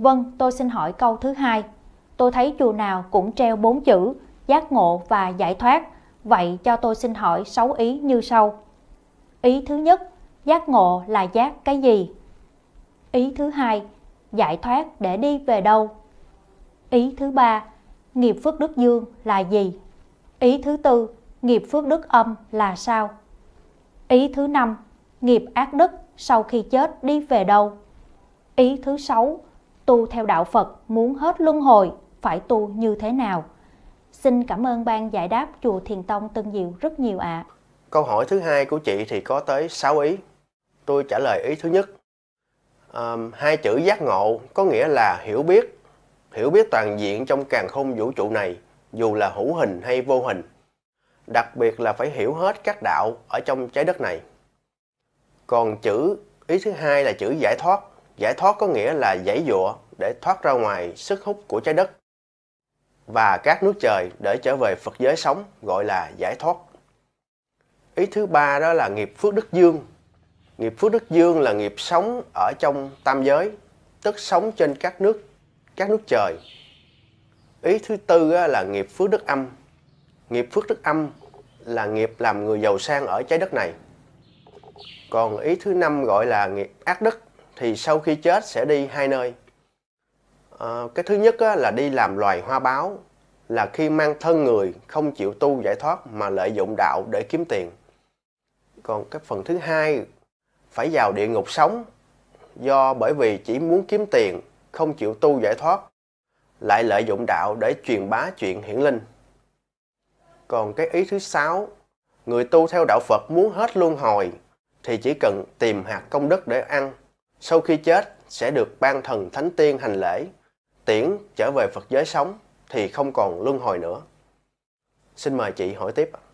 Vâng, tôi xin hỏi câu thứ hai. Tôi thấy chùa nào cũng treo bốn chữ giác ngộ và giải thoát. Vậy cho tôi xin hỏi sáu ý như sau. Ý thứ nhất, giác ngộ là giác cái gì? Ý thứ hai, giải thoát để đi về đâu? Ý thứ ba, nghiệp phước đức dương là gì? Ý thứ tư, nghiệp phước đức âm là sao? Ý thứ năm, nghiệp ác đức sau khi chết đi về đâu? Ý thứ sáu, tu theo đạo Phật muốn hết luân hồi phải tu như thế nào? Xin cảm ơn ban giải đáp chùa Thiền Tông Tân Diệu rất nhiều ạ. À. Câu hỏi thứ hai của chị thì có tới 6 ý. Tôi trả lời ý thứ nhất. Um, hai chữ giác ngộ có nghĩa là hiểu biết, hiểu biết toàn diện trong càng không vũ trụ này, dù là hữu hình hay vô hình. Đặc biệt là phải hiểu hết các đạo ở trong trái đất này. Còn chữ ý thứ hai là chữ giải thoát Giải thoát có nghĩa là giải dụa để thoát ra ngoài sức hút của trái đất và các nước trời để trở về Phật giới sống gọi là giải thoát. Ý thứ ba đó là nghiệp phước đức dương. Nghiệp phước đức dương là nghiệp sống ở trong tam giới, tức sống trên các nước các nước trời. Ý thứ tư là nghiệp phước đức âm. Nghiệp phước đức âm là nghiệp làm người giàu sang ở trái đất này. Còn ý thứ năm gọi là nghiệp ác đức thì sau khi chết sẽ đi hai nơi à, cái thứ nhất á, là đi làm loài hoa báo là khi mang thân người không chịu tu giải thoát mà lợi dụng đạo để kiếm tiền còn cái phần thứ hai phải vào địa ngục sống do bởi vì chỉ muốn kiếm tiền không chịu tu giải thoát lại lợi dụng đạo để truyền bá chuyện hiển linh còn cái ý thứ sáu người tu theo đạo phật muốn hết luân hồi thì chỉ cần tìm hạt công đức để ăn sau khi chết sẽ được ban thần thánh tiên hành lễ, tiễn trở về Phật giới sống thì không còn luân hồi nữa. Xin mời chị hỏi tiếp ạ.